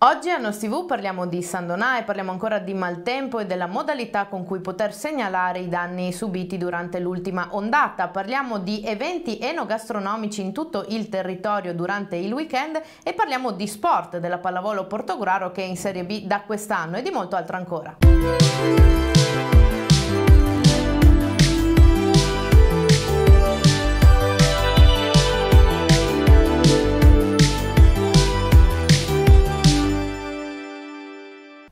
Oggi a Nos parliamo di Sandonà e parliamo ancora di maltempo e della modalità con cui poter segnalare i danni subiti durante l'ultima ondata. Parliamo di eventi enogastronomici in tutto il territorio durante il weekend e parliamo di sport della pallavolo Portogruaro che è in Serie B da quest'anno e di molto altro ancora.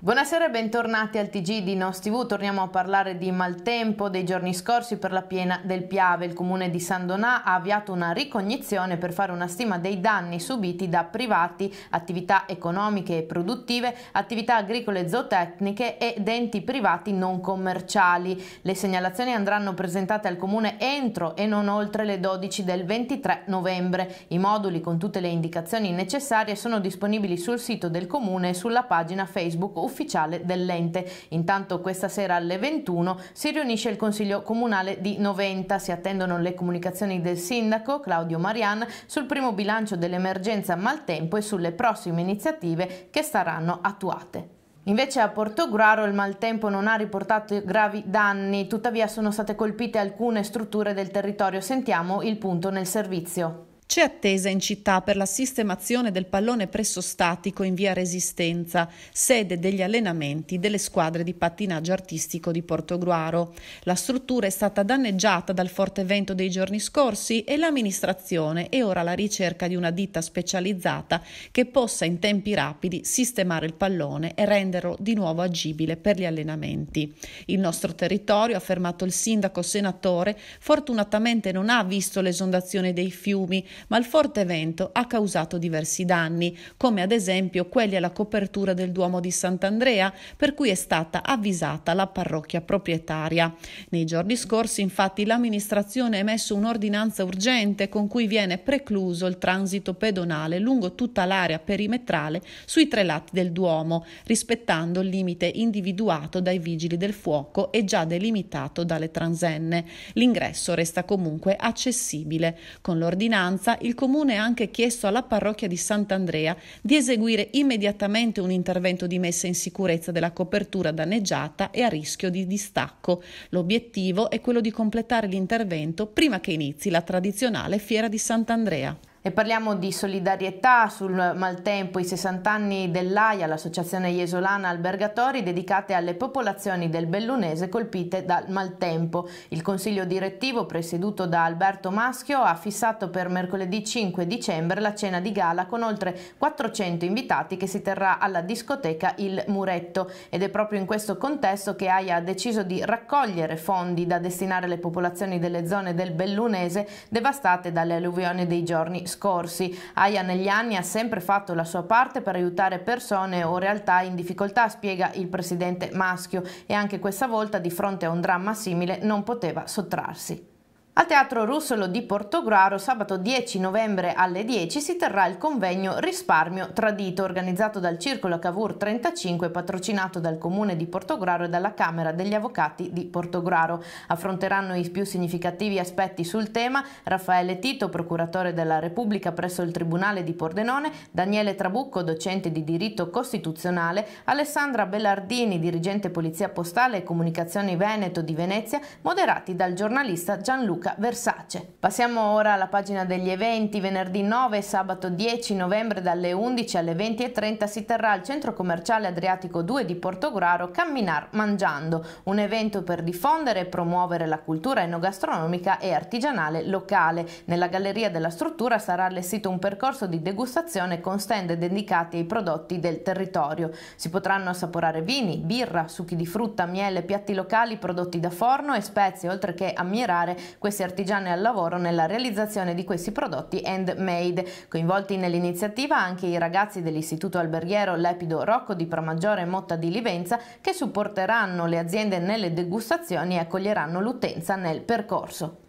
Buonasera e bentornati al TG di Nos TV. Torniamo a parlare di maltempo dei giorni scorsi per la piena del Piave. Il comune di San Donà ha avviato una ricognizione per fare una stima dei danni subiti da privati, attività economiche e produttive, attività agricole zootecniche ed enti privati non commerciali. Le segnalazioni andranno presentate al comune entro e non oltre le 12 del 23 novembre. I moduli con tutte le indicazioni necessarie sono disponibili sul sito del comune e sulla pagina Facebook ufficiale ufficiale dell'ente. Intanto questa sera alle 21 si riunisce il Consiglio Comunale di Noventa, si attendono le comunicazioni del Sindaco Claudio Marian sul primo bilancio dell'emergenza maltempo e sulle prossime iniziative che saranno attuate. Invece a Portogruaro il maltempo non ha riportato gravi danni, tuttavia sono state colpite alcune strutture del territorio. Sentiamo il punto nel servizio. C'è attesa in città per la sistemazione del pallone presso statico in via Resistenza, sede degli allenamenti delle squadre di pattinaggio artistico di Portogruaro. La struttura è stata danneggiata dal forte vento dei giorni scorsi e l'amministrazione è ora alla ricerca di una ditta specializzata che possa in tempi rapidi sistemare il pallone e renderlo di nuovo agibile per gli allenamenti. Il nostro territorio, ha affermato il sindaco senatore, fortunatamente non ha visto l'esondazione dei fiumi ma il forte vento ha causato diversi danni, come ad esempio quelli alla copertura del Duomo di Sant'Andrea, per cui è stata avvisata la parrocchia proprietaria. Nei giorni scorsi, infatti, l'amministrazione ha emesso un'ordinanza urgente con cui viene precluso il transito pedonale lungo tutta l'area perimetrale sui tre lati del Duomo, rispettando il limite individuato dai vigili del fuoco e già delimitato dalle transenne. L'ingresso resta comunque accessibile. Con l'ordinanza vicinanza, il Comune ha anche chiesto alla parrocchia di Sant'Andrea di eseguire immediatamente un intervento di messa in sicurezza della copertura danneggiata e a rischio di distacco. L'obiettivo è quello di completare l'intervento prima che inizi la tradizionale fiera di Sant'Andrea. E parliamo di solidarietà sul maltempo, i 60 anni dell'AIA, l'associazione jesolana Albergatori, dedicate alle popolazioni del Bellunese colpite dal maltempo. Il consiglio direttivo, presieduto da Alberto Maschio, ha fissato per mercoledì 5 dicembre la cena di gala con oltre 400 invitati che si terrà alla discoteca Il Muretto. Ed è proprio in questo contesto che AIA ha deciso di raccogliere fondi da destinare alle popolazioni delle zone del Bellunese devastate dalle alluvioni dei giorni scorsi scorsi. AIA negli anni ha sempre fatto la sua parte per aiutare persone o realtà in difficoltà, spiega il presidente Maschio, e anche questa volta di fronte a un dramma simile non poteva sottrarsi. Al Teatro Russolo di Portograro sabato 10 novembre alle 10 si terrà il convegno Risparmio Tradito organizzato dal Circolo Cavour 35 patrocinato dal Comune di Portograro e dalla Camera degli Avvocati di Portograro. Affronteranno i più significativi aspetti sul tema Raffaele Tito, procuratore della Repubblica presso il Tribunale di Pordenone, Daniele Trabucco, docente di diritto costituzionale, Alessandra Bellardini, dirigente Polizia Postale e Comunicazioni Veneto di Venezia, moderati dal giornalista Gianluca Gianluca Versace. Passiamo ora alla pagina degli eventi. Venerdì 9 e sabato 10 novembre dalle 11 alle 20.30 si terrà al Centro Commerciale Adriatico 2 di Portograro Camminar Mangiando, un evento per diffondere e promuovere la cultura enogastronomica e artigianale locale. Nella galleria della struttura sarà allestito un percorso di degustazione con stand dedicati ai prodotti del territorio. Si potranno assaporare vini, birra, succhi di frutta, miele, piatti locali, prodotti da forno e spezie, oltre che ammirare questi imprese artigiane al lavoro nella realizzazione di questi prodotti handmade. Coinvolti nell'iniziativa anche i ragazzi dell'Istituto Alberghiero Lepido Rocco di Pramaggiore e Motta di Livenza che supporteranno le aziende nelle degustazioni e accoglieranno l'utenza nel percorso.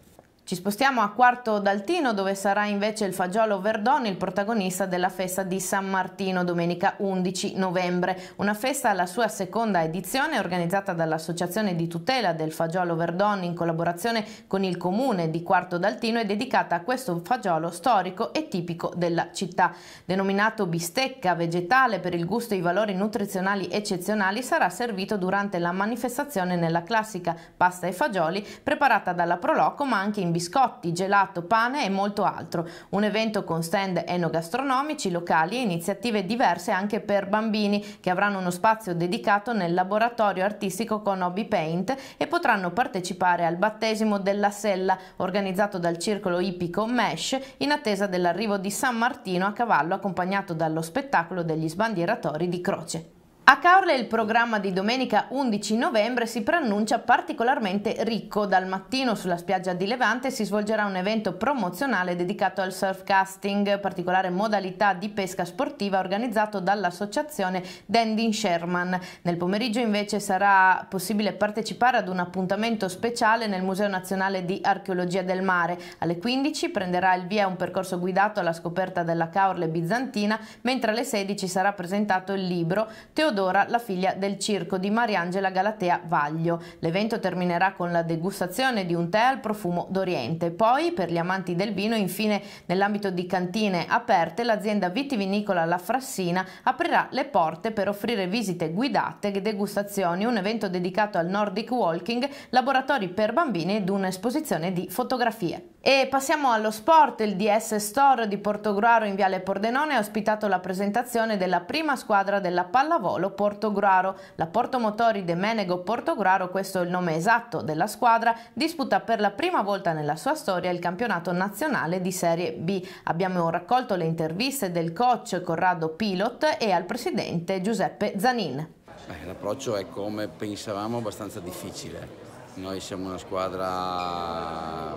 Ci spostiamo a Quarto d'Altino dove sarà invece il fagiolo Verdon il protagonista della festa di San Martino domenica 11 novembre. Una festa alla sua seconda edizione organizzata dall'Associazione di tutela del fagiolo Verdon in collaborazione con il comune di Quarto d'Altino e dedicata a questo fagiolo storico e tipico della città. Denominato bistecca vegetale per il gusto e i valori nutrizionali eccezionali sarà servito durante la manifestazione nella classica pasta e fagioli preparata dalla Proloco ma anche in biscotti, gelato, pane e molto altro. Un evento con stand enogastronomici, locali e iniziative diverse anche per bambini che avranno uno spazio dedicato nel laboratorio artistico con Hobby Paint e potranno partecipare al battesimo della sella organizzato dal circolo ipico Mesh in attesa dell'arrivo di San Martino a cavallo accompagnato dallo spettacolo degli sbandieratori di croce. A Caorle il programma di domenica 11 novembre si preannuncia particolarmente ricco. Dal mattino sulla spiaggia di Levante si svolgerà un evento promozionale dedicato al surfcasting, particolare modalità di pesca sportiva organizzato dall'associazione Dending Sherman. Nel pomeriggio invece sarà possibile partecipare ad un appuntamento speciale nel Museo Nazionale di Archeologia del Mare. Alle 15 prenderà il via un percorso guidato alla scoperta della Caorle bizantina, mentre alle 16 sarà presentato il libro Teodoro Pandora, la figlia del circo di Mariangela Galatea Vaglio. L'evento terminerà con la degustazione di un tè al profumo d'Oriente. Poi, per gli amanti del vino, infine, nell'ambito di cantine aperte, l'azienda vitivinicola La Frassina aprirà le porte per offrire visite guidate e degustazioni, un evento dedicato al Nordic Walking, laboratori per bambini ed un'esposizione di fotografie. E passiamo allo sport, il DS Store di Portogruaro in Viale Pordenone ha ospitato la presentazione della prima squadra della pallavolo Portogruaro. La Portomotori de Menego Portogruaro, questo è il nome esatto della squadra, disputa per la prima volta nella sua storia il campionato nazionale di Serie B. Abbiamo raccolto le interviste del coach Corrado Pilot e al presidente Giuseppe Zanin. Eh, l'approccio è come pensavamo abbastanza difficile noi siamo una squadra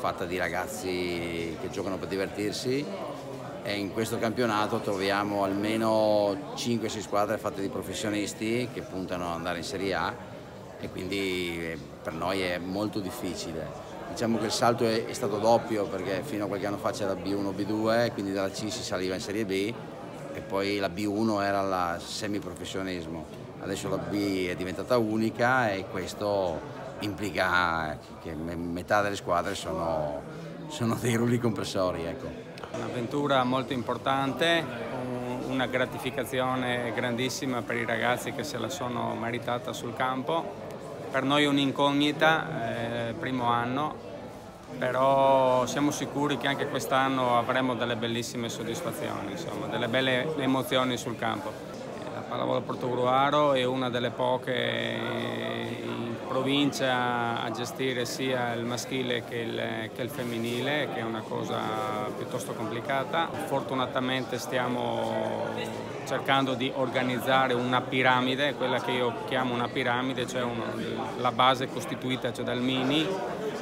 fatta di ragazzi che giocano per divertirsi e in questo campionato troviamo almeno 5-6 squadre fatte di professionisti che puntano ad andare in Serie A e quindi eh, per noi è molto difficile. Diciamo che il salto è, stato doppio perché fino a qualche anno fa c'era B1, B2, quindi dalla C si saliva in Serie B e poi la B1 era il semiprofessionismo. Adesso la B è diventata unica e questo implica eh, che metà delle squadre sono, sono dei rulli compressori. Ecco. Un'avventura molto importante, una gratificazione grandissima per i ragazzi che se la sono meritata sul campo. Per noi un'incognita, eh, primo anno, però siamo sicuri che anche quest'anno avremo delle bellissime soddisfazioni, insomma, delle belle emozioni sul campo. La pallavolo Portogruaro è una delle poche provincia a gestire sia il maschile che il, che il, femminile, che è una cosa piuttosto complicata. Fortunatamente stiamo cercando di organizzare una piramide, quella che io chiamo una piramide, cioè una, la base costituita cioè dal mini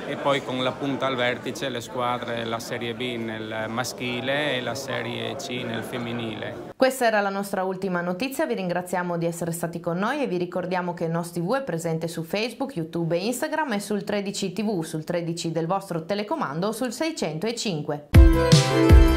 e poi con la punta al vertice le squadre, la Serie B nel maschile e la Serie C nel femminile. Questa era la nostra ultima notizia, vi ringraziamo di essere stati con noi e vi ricordiamo che Nos TV è presente su Facebook, YouTube e Instagram e sul 13 TV, sul 13 del vostro telecomando o sul 605.